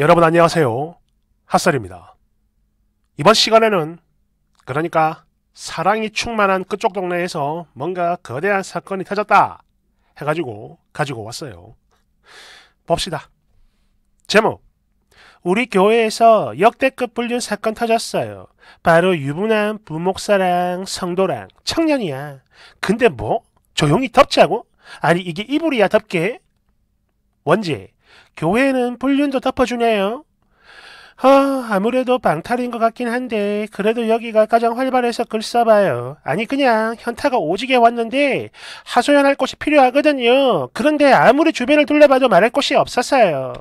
여러분 안녕하세요. 핫설입니다. 이번 시간에는 그러니까 사랑이 충만한 그쪽 동네에서 뭔가 거대한 사건이 터졌다 해가지고 가지고 왔어요. 봅시다. 제목 우리 교회에서 역대급 불륜 사건 터졌어요. 바로 유부남, 부목사랑, 성도랑, 청년이야. 근데 뭐? 조용히 덮자고? 아니 이게 이불이야 덮게? 원제 교회는 불륜도 덮어주네요. 허, 아무래도 방탈인 것 같긴 한데 그래도 여기가 가장 활발해서 글 써봐요. 아니 그냥 현타가 오지게 왔는데 하소연할 곳이 필요하거든요. 그런데 아무리 주변을 둘러봐도 말할 곳이 없었어요.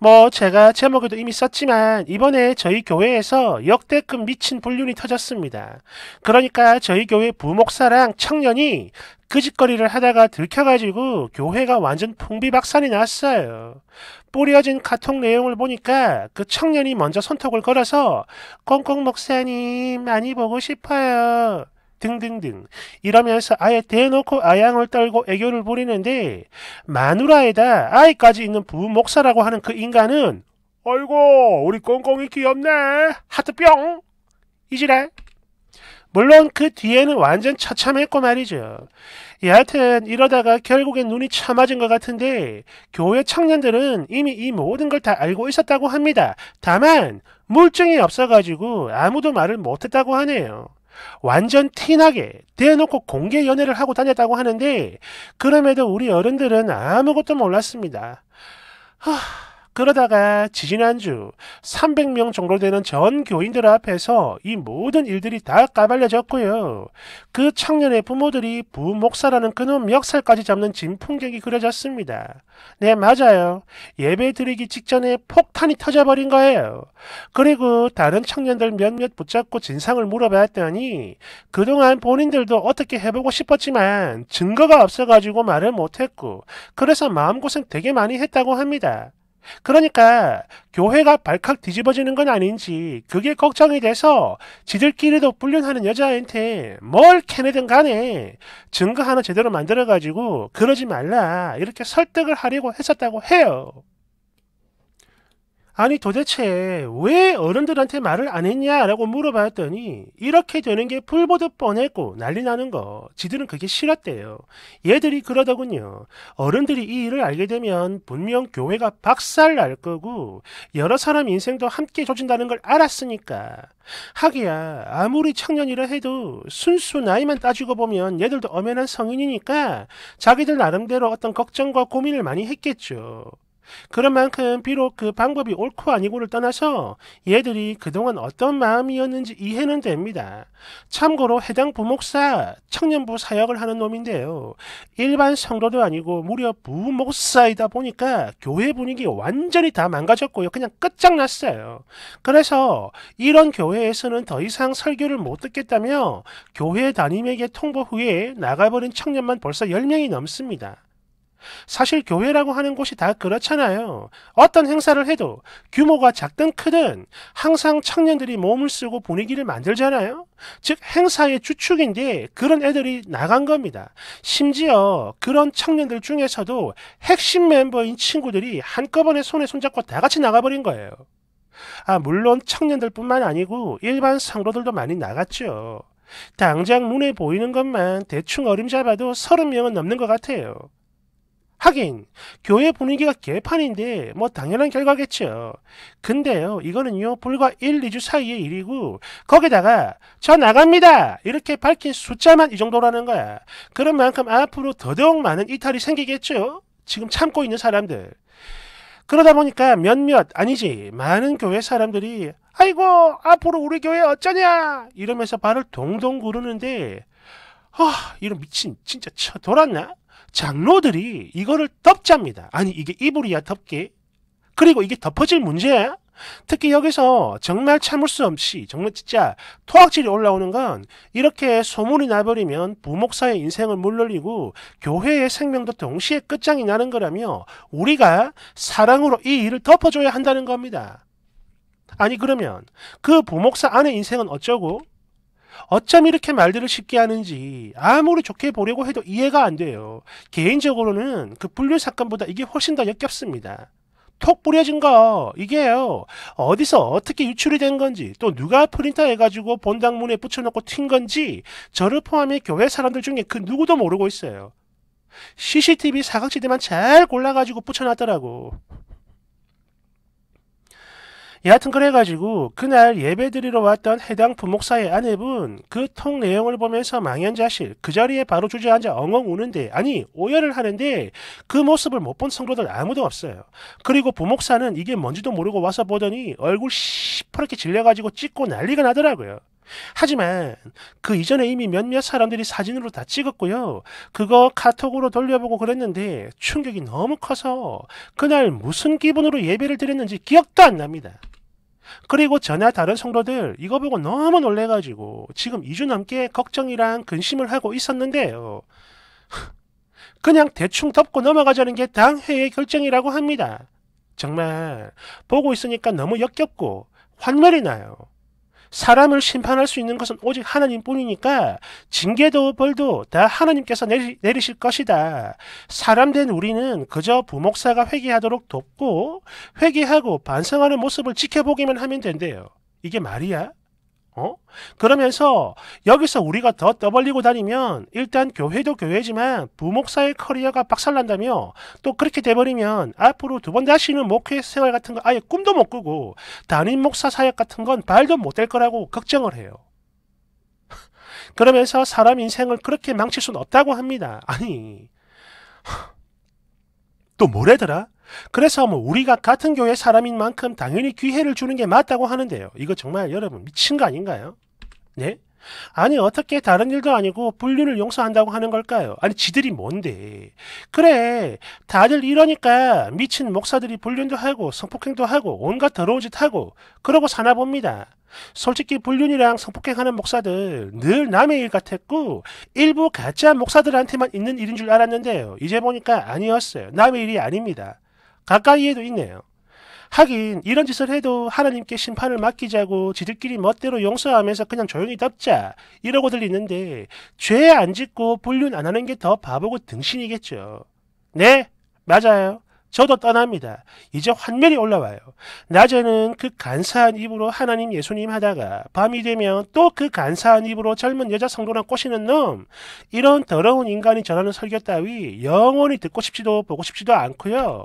뭐 제가 제목에도 이미 썼지만 이번에 저희 교회에서 역대급 미친 불륜이 터졌습니다. 그러니까 저희 교회 부목사랑 청년이 그짓거리를 하다가 들켜가지고 교회가 완전 풍비박산이 났어요. 뿌려진 카톡 내용을 보니까 그 청년이 먼저 손톱을 걸어서 꽁꽁 목사님 많이 보고 싶어요. 등등등 이러면서 아예 대놓고 아양을 떨고 애교를 부리는데 마누라에다 아이까지 있는 부부 목사라고 하는 그 인간은 어이고 우리 꽁꽁이 귀엽네 하트뿅 이지랄 물론 그 뒤에는 완전 처참했고 말이죠. 여하튼 이러다가 결국엔 눈이 참아진 것 같은데 교회 청년들은 이미 이 모든 걸 다 알고 있었다고 합니다. 다만 물증이 없어가지고 아무도 말을 못했다고 하네요. 완전 티나게 대놓고 공개 연애를 하고 다녔다고 하는데 그럼에도 우리 어른들은 아무것도 몰랐습니다. 하... 그러다가 지지난주 300명 정도 되는 전 교인들 앞에서 이 모든 일들이 다 까발려졌고요. 그 청년의 부모들이 부목사라는 그놈 역살까지 잡는 진풍쟁이 그려졌습니다. 네, 맞아요. 예배 드리기 직전에 폭탄이 터져버린 거예요. 그리고 다른 청년들 몇몇 붙잡고 진상을 물어봤더니 그동안 본인들도 어떻게 해보고 싶었지만 증거가 없어가지고 말을 못했고 그래서 마음고생 되게 많이 했다고 합니다. 그러니까 교회가 발칵 뒤집어지는 건 아닌지 그게 걱정이 돼서 지들끼리도 불륜하는 여자한테 뭘 캐내든 간에 증거 하나 제대로 만들어가지고 그러지 말라 이렇게 설득을 하려고 했었다고 해요. 아니 도대체 왜 어른들한테 말을 안 했냐라고 물어봤더니 이렇게 되는 게 풀보듯 뻔했고 난리 나는 거 지들은 그게 싫었대요. 얘들이 그러더군요. 어른들이 이 일을 알게 되면 분명 교회가 박살 날 거고 여러 사람 인생도 함께 조진다는 걸 알았으니까 하기야 아무리 청년이라 해도 순수 나이만 따지고 보면 얘들도 엄연한 성인이니까 자기들 나름대로 어떤 걱정과 고민을 많이 했겠죠. 그런 만큼 비록 그 방법이 옳고 아니고를 떠나서 얘들이 그동안 어떤 마음이었는지 이해는 됩니다. 참고로 해당 부목사 청년부 사역을 하는 놈인데요. 일반 성도도 아니고 무려 부목사이다 보니까 교회 분위기 완전히 다 망가졌고요. 그냥 끝장났어요. 그래서 이런 교회에서는 더 이상 설교를 못 듣겠다며 교회 담임에게 통보 후에 나가버린 청년만 벌써 10명이 넘습니다. 사실 교회라고 하는 곳이 다 그렇잖아요. 어떤 행사를 해도 규모가 작든 크든 항상 청년들이 몸을 쓰고 분위기를 만들잖아요. 즉 행사의 주축인데 그런 애들이 나간 겁니다. 심지어 그런 청년들 중에서도 핵심 멤버인 친구들이 한꺼번에 손에 손잡고 다 같이 나가버린 거예요. 아, 물론 청년들뿐만 아니고 일반 상로들도 많이 나갔죠. 당장 눈에 보이는 것만 대충 어림잡아도 30명은 넘는 것 같아요. 하긴 교회 분위기가 개판인데 뭐 당연한 결과겠죠. 근데요 이거는요 불과 1, 2주 사이의 일이고 거기다가 저 나갑니다 이렇게 밝힌 숫자만 이 정도라는 거야. 그런 만큼 앞으로 더더욱 많은 이탈이 생기겠죠. 지금 참고 있는 사람들. 그러다 보니까 몇몇 아니지 많은 교회 사람들이 아이고 앞으로 우리 교회 어쩌냐 이러면서 발을 동동 구르는데 아 이런 미친 진짜 쳐 돌았나? 장로들이 이거를 덮잡니다. 아니 이게 이불이야 덮기? 그리고 이게 덮어질 문제야? 특히 여기서 정말 참을 수 없이 정말 진짜 토악질이 올라오는 건 이렇게 소문이 나버리면 부목사의 인생을 물놀리고 교회의 생명도 동시에 끝장이 나는 거라며 우리가 사랑으로 이 일을 덮어줘야 한다는 겁니다. 아니 그러면 그 부목사 안의 인생은 어쩌고? 어쩜 이렇게 말들을 쉽게 하는지 아무리 좋게 보려고 해도 이해가 안 돼요. 개인적으로는 그 분류 사건보다 이게 훨씬 더 역겹습니다. 톡 뿌려진 거 이게요 어디서 어떻게 유출이 된 건지 또 누가 프린터해가지고 본당문에 붙여놓고 튄 건지 저를 포함해 교회 사람들 중에 그 누구도 모르고 있어요 CCTV 사각지대만 잘 골라가지고 붙여놨더라고 여하튼 그래가지고 그날 예배드리러 왔던 해당 부목사의 아내분 그 통 내용을 보면서 망연자실 그 자리에 바로 주저앉아 엉엉 우는데 아니 오열을 하는데 그 모습을 못 본 성도들 아무도 없어요. 그리고 부목사는 이게 뭔지도 모르고 와서 보더니 얼굴 시퍼렇게 질려가지고 찢고 난리가 나더라고요. 하지만 그 이전에 이미 몇몇 사람들이 사진으로 다 찍었고요. 그거 카톡으로 돌려보고 그랬는데 충격이 너무 커서 그날 무슨 기분으로 예배를 드렸는지 기억도 안 납니다. 그리고 전화 다른 성도들 이거 보고 너무 놀래가지고 지금 2주 넘게 걱정이랑 근심을 하고 있었는데요. 그냥 대충 덮고 넘어가자는 게 당회의 결정이라고 합니다. 정말 보고 있으니까 너무 역겹고 환멸이 나요. 사람을 심판할 수 있는 것은 오직 하나님뿐이니까 징계도 벌도 다 하나님께서 내리, 내리실 것이다. 사람된 우리는 그저 부목사가 회개하도록 돕고 회개하고 반성하는 모습을 지켜보기만 하면 된대요. 이게 말이야? 어? 그러면서 여기서 우리가 더 떠벌리고 다니면 일단 교회도 교회지만 부목사의 커리어가 박살난다며 또 그렇게 돼버리면 앞으로 두 번 다시는 목회 생활 같은 거 아예 꿈도 못 꾸고 담임 목사 사역 같은 건 발도 못 될 거라고 걱정을 해요. 그러면서 사람 인생을 그렇게 망칠 순 없다고 합니다. 아니 또 뭐래더라? 그래서 뭐 우리가 같은 교회 사람인 만큼 당연히 귀해를 주는 게 맞다고 하는데요. 이거 정말 여러분 미친 거 아닌가요? 네? 아니 어떻게 다른 일도 아니고 불륜을 용서한다고 하는 걸까요? 아니 지들이 뭔데? 그래 다들 이러니까 미친 목사들이 불륜도 하고 성폭행도 하고 온갖 더러운 짓 하고 그러고 사나 봅니다. 솔직히 불륜이랑 성폭행하는 목사들 늘 남의 일 같았고 일부 가짜 목사들한테만 있는 일인 줄 알았는데요. 이제 보니까 아니었어요. 남의 일이 아닙니다. 가까이에도 있네요. 하긴 이런 짓을 해도 하나님께 심판을 맡기자고 지들끼리 멋대로 용서하면서 그냥 조용히 덮자 이러고 들리는데 죄 안 짓고 불륜 안 하는 게 더 바보고 등신이겠죠. 네 맞아요. 저도 떠납니다. 이제 환멸이 올라와요. 낮에는 그 간사한 입으로 하나님 예수님 하다가 밤이 되면 또 그 간사한 입으로 젊은 여자 성도랑 꼬시는 놈 이런 더러운 인간이 전하는 설교 따위 영원히 듣고 싶지도 보고 싶지도 않고요.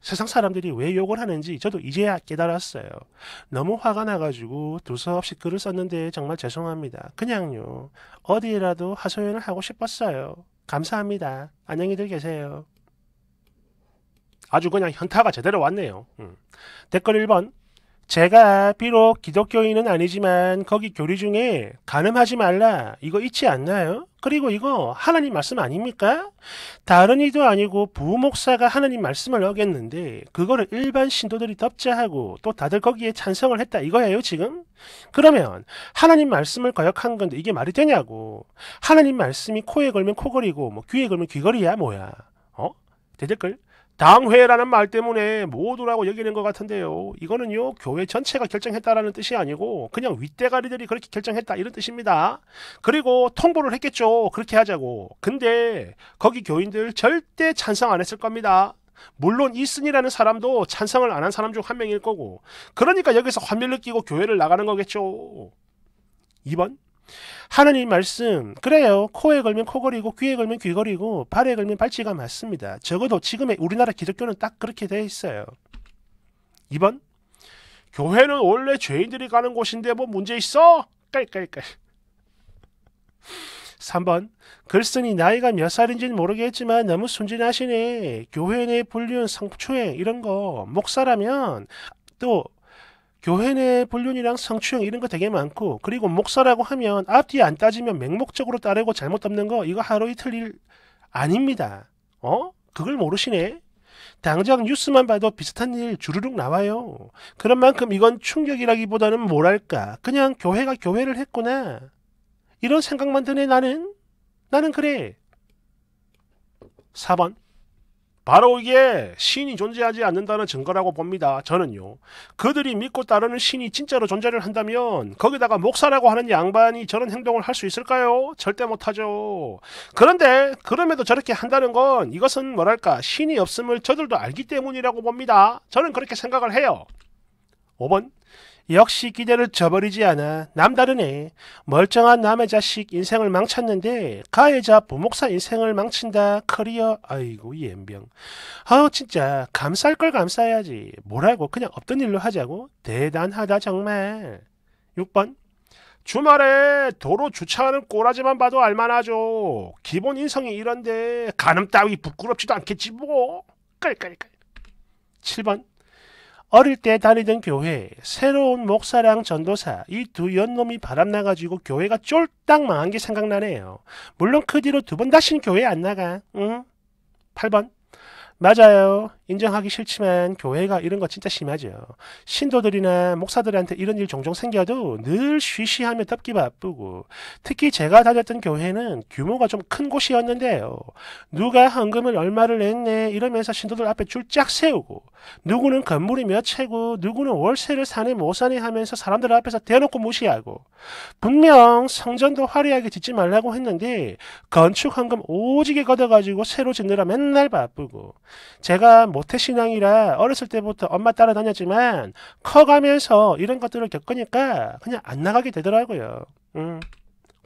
세상 사람들이 왜 욕을 하는지 저도 이제야 깨달았어요. 너무 화가 나가지고 두서없이 글을 썼는데 정말 죄송합니다. 그냥요. 어디라도 하소연을 하고 싶었어요. 감사합니다. 안녕히들 계세요. 아주 그냥 현타가 제대로 왔네요. 음. 댓글 1번 제가 비록 기독교인은 아니지만 거기 교리 중에 가늠하지 말라 이거 있지 않나요? 그리고 이거 하나님 말씀 아닙니까? 다른 이도 아니고 부목사가 하나님 말씀을 어겼는데 그거를 일반 신도들이 덮자하고 또 다들 거기에 찬성을 했다 이거예요 지금? 그러면 하나님 말씀을 거역한 건데 이게 말이 되냐고 하나님 말씀이 코에 걸면 코걸이고 뭐 귀에 걸면 귀걸이야 뭐야 어? 대댓글 당회라는 말 때문에 모두라고 여기는 것 같은데요. 이거는요 교회 전체가 결정했다라는 뜻이 아니고 그냥 윗대가리들이 그렇게 결정했다 이런 뜻입니다. 그리고 통보를 했겠죠. 그렇게 하자고. 근데 거기 교인들 절대 찬성 안 했을 겁니다. 물론 이슨이라는 사람도 찬성을 안 한 사람 중 한 명일 거고 그러니까 여기서 환멸 을끼고 교회를 나가는 거겠죠. 2번 하느님 말씀 그래요. 코에 걸면 코걸이고 귀에 걸면 귀걸이고 발에 걸면 발찌가 맞습니다. 적어도 지금의 우리나라 기독교는 딱 그렇게 돼 있어요. 2번 교회는 원래 죄인들이 가는 곳인데 뭐 문제 있어? 깔깔깔 3번 글쓴이 나이가 몇 살인지는 모르겠지만 너무 순진하시네. 교회 내 불륜 성추행 이런 거 목사라면 또 교회 내불륜이랑 성추행 이런 거 되게 많고 그리고 목사라고 하면 앞뒤 안 따지면 맹목적으로 따르고 잘못 없는거 이거 하루 이틀 일 아닙니다. 어? 그걸 모르시네? 당장 뉴스만 봐도 비슷한 일 주르륵 나와요. 그런 만큼 이건 충격이라기보다는 뭐랄까 그냥 교회가 교회를 했구나. 이런 생각만 드네 나는. 나는 그래. 4번 바로 이게 신이 존재하지 않는다는 증거라고 봅니다. 저는요. 그들이 믿고 따르는 신이 진짜로 존재를 한다면 거기다가 목사라고 하는 양반이 저런 행동을 할 수 있을까요? 절대 못하죠. 그런데 그럼에도 저렇게 한다는 건 이것은 뭐랄까 신이 없음을 저들도 알기 때문이라고 봅니다. 저는 그렇게 생각을 해요. 5번 역시 기대를 저버리지 않아 남다르네. 멀쩡한 남의 자식 인생을 망쳤는데 가해자 부목사 인생을 망친다 커리어 아이고 이엠병 아우 진짜 감쌀 걸 감싸야지. 뭐라고 그냥 없던 일로 하자고? 대단하다 정말. 6번 주말에 도로 주차하는 꼬라지만 봐도 알만하죠. 기본 인성이 이런데 가늠 따위 부끄럽지도 않겠지 뭐. 깔깔깔. 7번 어릴 때 다니던 교회, 새로운 목사랑 전도사 이 두 연놈이 바람나가지고 교회가 쫄딱 망한 게 생각나네요. 물론 그 뒤로 두 번 다시는 교회 안 나가. 응? 8번 맞아요. 인정하기 싫지만 교회가 이런 거 진짜 심하죠. 신도들이나 목사들한테 이런 일 종종 생겨도 늘 쉬쉬하며 덮기 바쁘고 특히 제가 다녔던 교회는 규모가 좀 큰 곳이었는데요. 누가 헌금을 얼마를 냈네 이러면서 신도들 앞에 줄짝 세우고 누구는 건물이 몇 채고 누구는 월세를 사네 못 사네 하면서 사람들 앞에서 대놓고 무시하고 분명 성전도 화려하게 짓지 말라고 했는데 건축 헌금 오지게 걷어가지고 새로 짓느라 맨날 바쁘고 제가 모태신앙이라 어렸을 때부터 엄마 따라다녔지만 커가면서 이런 것들을 겪으니까 그냥 안 나가게 되더라고요. 음.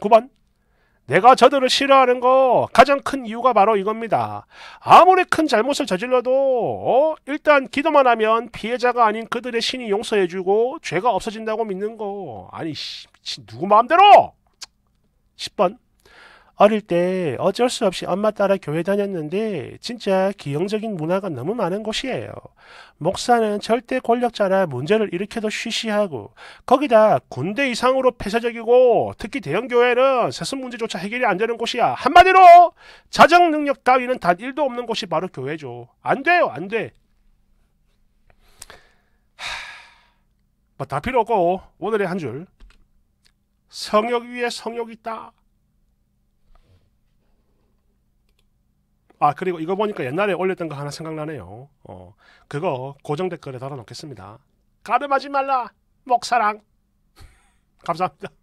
9번 내가 저들을 싫어하는 거 가장 큰 이유가 바로 이겁니다. 아무리 큰 잘못을 저질러도 어? 일단 기도만 하면 피해자가 아닌 그들의 신이 용서해주고 죄가 없어진다고 믿는 거 아니 씨, 누구 마음대로 10번 어릴 때 어쩔 수 없이 엄마 따라 교회 다녔는데 진짜 기형적인 문화가 너무 많은 곳이에요. 목사는 절대 권력자라 문제를 일으켜도 쉬쉬하고 거기다 군대 이상으로 폐쇄적이고 특히 대형교회는 세습 문제조차 해결이 안 되는 곳이야. 한마디로 자정 능력 따위는 단 1도 없는 곳이 바로 교회죠. 안 돼요. 안 돼. 뭐다 필요 없고 오늘의 한줄 성역 위에 성역이 있다. 아 그리고 이거 보니까 옛날에 올렸던 거 하나 생각나네요. 어 그거 고정 댓글에 달아놓겠습니다. 가름하지 말라 목사랑 감사합니다.